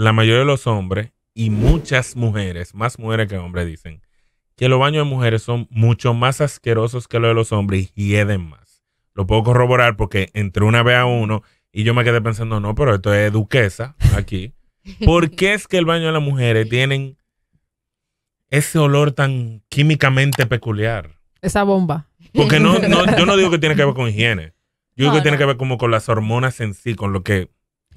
la mayoría de los hombres y muchas mujeres, más mujeres que hombres, dicen que los baños de mujeres son mucho más asquerosos que los de los hombres y hieden más. Lo puedo corroborar porque entre una vez a uno y yo me quedé pensando, no, pero esto es duquesa aquí. ¿Por qué es que el baño de las mujeres tienen ese olor tan químicamente peculiar? Esa bomba. Porque no, no yo no digo que tiene que ver con higiene. Yo digo que tiene que ver como con las hormonas en sí, con lo que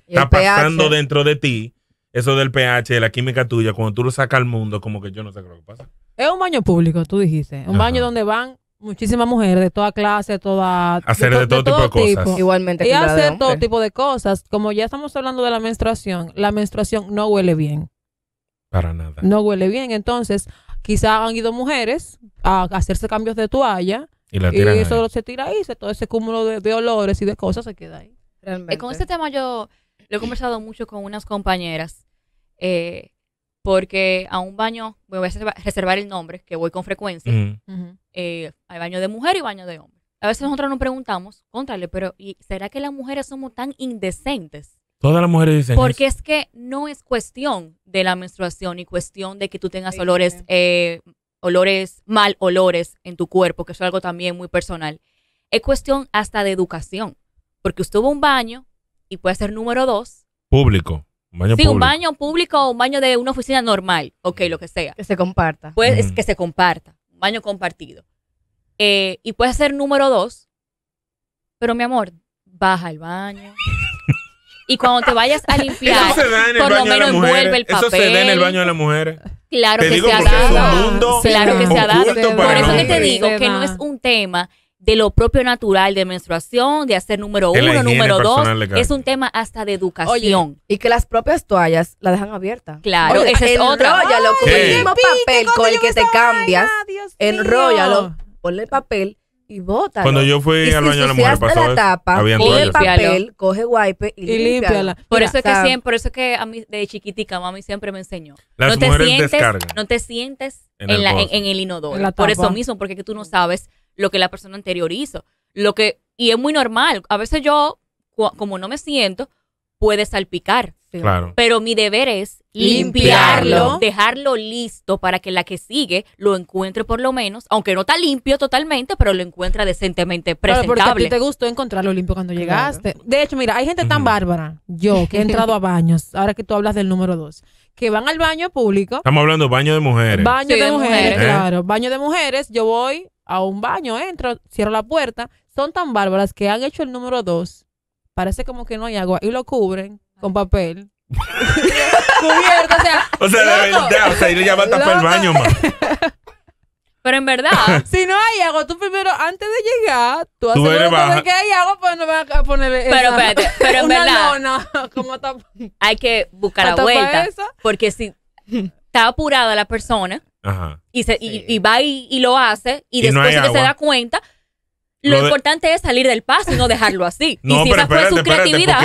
está pasando dentro de ti eso del pH, de la química tuya, cuando tú lo sacas al mundo, como que yo no sé qué pasa. Es un baño público, tú dijiste. Un baño donde van muchísimas mujeres de toda clase, toda hacer de, todo, tipo de cosas. Igualmente y hacer todo tipo de cosas. Como ya estamos hablando de la menstruación, la menstruación no huele bien. Para nada. No huele bien, entonces quizás han ido mujeres a hacerse cambios de toalla y, la y eso se tira ahí, todo ese cúmulo de, olores y de cosas se queda ahí. Realmente. con este tema yo lo he conversado mucho con unas compañeras eh, porque a un baño, me voy a reservar el nombre, que voy con frecuencia, eh, hay baño de mujer y baño de hombre. A veces nosotros nos preguntamos, contrale, pero ¿y será que las mujeres somos tan indecentes? Todas las mujeres dicen Porque es que no es cuestión de la menstruación y cuestión de que tú tengas olores, eh, olores, mal olores en tu cuerpo, que eso es algo también muy personal. Es cuestión hasta de educación. Porque usted va un baño y puede ser número dos. Público sí, un baño público o un baño de una oficina normal, ok, lo que sea. Que se comparta. Pues que se comparta, un baño compartido. Eh, y puede ser número dos, pero mi amor, baja al baño. y cuando te vayas a limpiar, por lo menos envuelve el papel. Eso se da en el baño de las mujeres. Claro que se ha dado. claro que se ha dado. Por eso que te digo que no es un tema de lo propio natural, de menstruación, de hacer número uno, número dos. Es un tema hasta de educación. y que las propias toallas la dejan abierta. Claro, esa es otra. Enróllalo con el mismo papel con el que te cambias. enróllalo, ponle el papel y bota. Cuando yo fui al baño de la mujer pasó la tapa, Ponle el papel, coge wipe y, límpiala. Por eso es que siempre, por eso es que a mí de chiquitica mami siempre me enseñó. Las no te sientes, descargan. no te sientes en, el, la, en, en el inodoro. por eso mismo, porque tú no sabes lo que la persona anterior hizo. Lo que, y es muy normal. A veces yo, como no me siento, puede salpicar. Pero mi deber es limpiarlo, dejarlo listo para que la que sigue lo encuentre por lo menos, aunque no está limpio totalmente, pero lo encuentra decentemente presentable. porque te gustó encontrarlo limpio cuando llegaste. De hecho, mira, hay gente tan bárbara, yo, que he entrado a baños, ahora que tú hablas del número dos que van al baño público. Estamos hablando baño de mujeres. Baño de, mujeres, claro. Baño de mujeres. Yo voy a un baño, entro, cierro la puerta. Son tan bárbaras que han hecho el número dos. Parece como que no hay agua. Y lo cubren con papel. cubierto, o sea. O sea, el baño, Pero en verdad, si no hay algo tú primero, antes de llegar, tú, haces que hay algo pues no vas a poner Pero espérate, pero en verdad, lona, hay que buscar la vuelta. Porque si está apurada la persona Y, se, y, y, va y, y, lo hace, y, después que se da cuenta, lo, importante es salir del paso y no dejarlo así. y si esa fue su creatividad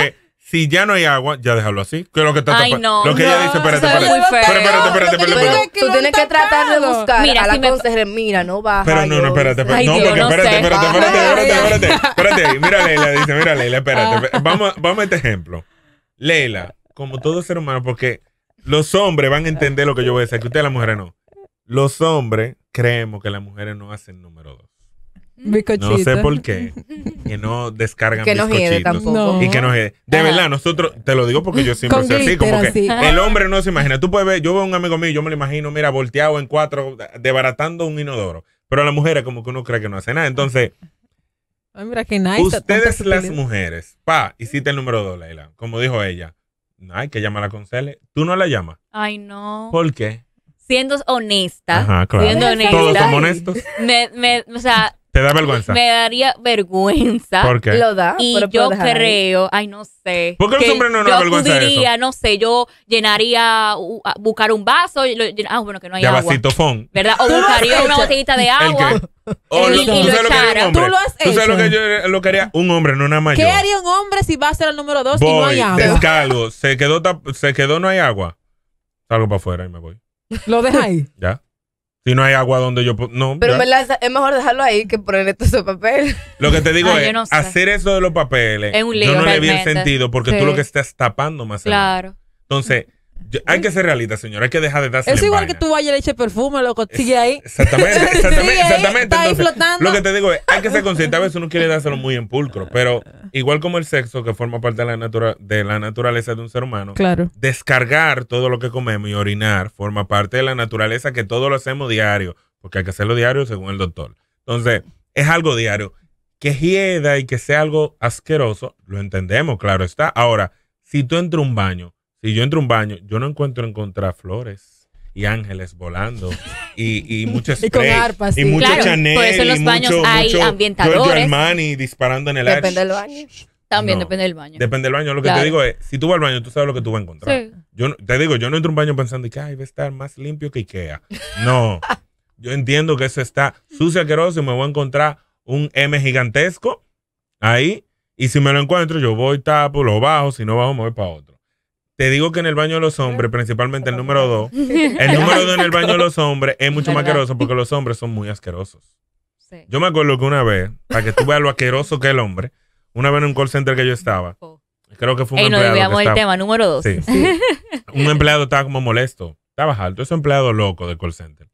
si ya no hay agua, ya déjalo así. Que lo que está no, Lo que ella dice, espérate, espérate. espérate, espérate, Tú tienes que tratar de buscar mira, a la consejera, mira, no baja. Pero no, no, espérate, espérate. no, porque espérate, espérate, espérate, espérate, espérate, espérate, Mira, Leila, dice, mira, Leila, espérate. Ah. Vamos, vamos a este ejemplo. Leila, como todo ser humano, porque los hombres van a entender lo que yo voy a decir, que ustedes las mujeres no. Los hombres creemos que las mujeres no hacen número dos. No sé por qué. Que no descargan que bizcochitos. Y que no De verdad, nosotros, te lo digo porque yo siempre soy así, como que el hombre no se imagina. Tú puedes ver, yo veo a un amigo mío, yo me lo imagino, mira, volteado en cuatro, debaratando un inodoro. Pero la mujer es como que uno cree que no hace nada. Entonces, ustedes las mujeres, pa, hiciste el número dos, Leila. Como dijo ella, hay que llamarla con concele ¿Tú no la llamas? Ay, no. ¿Por qué? siendo honesta, Ajá, claro. siendo honesta, todos somos honestos. Me, me, o sea, ¿Te da vergüenza? Me daría vergüenza. ¿Por qué? Lo da. Y yo creo, ay, no sé. ¿Por qué los hombres no nos da vergüenza? Yo diría, no sé, yo llenaría, buscar un vaso. ah, bueno, que no hay ya agua. vasito fon. ¿Verdad? O buscaría una botellita de agua. O y, lo, Tú lo has Tú sabes lo que yo lo quería. Un hombre, no una mayor. ¿Qué haría un hombre si va a ser el número dos y no hay agua? Descargo. se quedó, se quedó, no hay agua. Salgo para afuera y me voy. ¿Lo deja ahí? Ya. Y no hay agua donde yo... No, Pero es mejor dejarlo ahí que poner esto ese papel. Lo que te digo es, hacer eso de los papeles, no le viene sentido porque tú lo que estás tapando más. Claro. Entonces, hay que ser realista, señor. Hay que dejar de darse. Es igual que tú vayas a echar perfume, loco. Sigue ahí. Exactamente, exactamente. Está ahí flotando. Lo que te digo es, hay que ser consciente. A veces uno quiere dárselo muy en pulcro. Pero igual como el sexo, que forma parte de la, de la naturaleza de un ser humano, descargar todo lo que comemos y orinar forma parte de la naturaleza que todo lo hacemos diario. Porque hay que hacerlo diario según el doctor. Entonces, es algo diario. Que hieda y que sea algo asqueroso, lo entendemos, claro está. Ahora, si tú entras a un baño si yo entro a un baño, yo no encuentro encontrar flores y ángeles volando y, y muchas y con arpas y mucho claro, Chanel por eso en los baños hay ambientadores disparando en el aire depende del baño también depende del baño depende del baño lo que te digo es si tú vas al baño tú sabes lo que tú vas a encontrar yo te digo yo no entro a un baño pensando que Ay, va a estar más limpio que Ikea no yo entiendo que eso está sucio asqueroso y me voy a encontrar un M gigantesco ahí y si me lo encuentro yo voy tapo lo bajo si no bajo me voy para otro te digo que en el baño de los hombres, principalmente el número dos, el número dos en el baño de los hombres es mucho más asqueroso porque los hombres son muy asquerosos. Yo me acuerdo que una vez, para que tú veas lo asqueroso que es el hombre, una vez en un call center que yo estaba, oh. creo que fue un empleado. que el tema número dos. Sí, un empleado estaba como molesto, estaba alto, es un empleado loco del call center.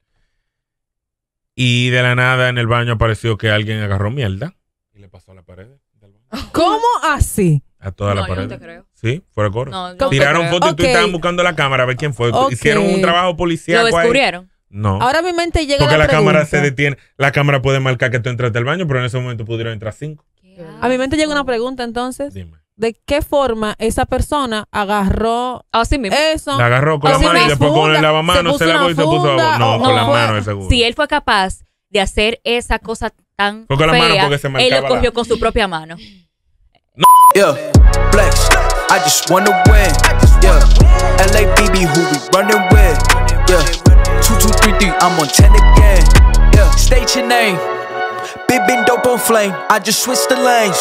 Y de la nada en el baño apareció que alguien agarró mierda y le pasó a la pared. ¿Cómo así? A toda la pared. Yo no te creo. Sí, fuera Tiraron fotos y tú estaban buscando la cámara a ver quién fue. Hicieron un trabajo policial. ¿Lo pues, descubrieron? No. Ahora mi mente llega Porque la, cámara se detiene. La cámara puede marcar que tú entraste al baño, pero en ese momento pudieron entrar cinco. A mi mente llega una pregunta entonces. de qué forma esa persona agarró así ah, mismo. eso. La agarró con la mano y después con el lavamanos se, y se puso No, con la mano, seguro. Si él fue capaz de hacer esa cosa tan. con fea, Él lo cogió con su propia mano. Yeah, flex. I just wanna win. Yeah, LA BB, who we running with? Yeah, two two three three. I'm on ten again. Yeah, state your name. Big been dope on flame. I just switched the lanes.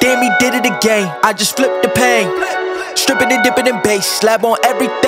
Damn, he did it again. I just flipped the pain. Stripping and dipping in bass, slab on everything.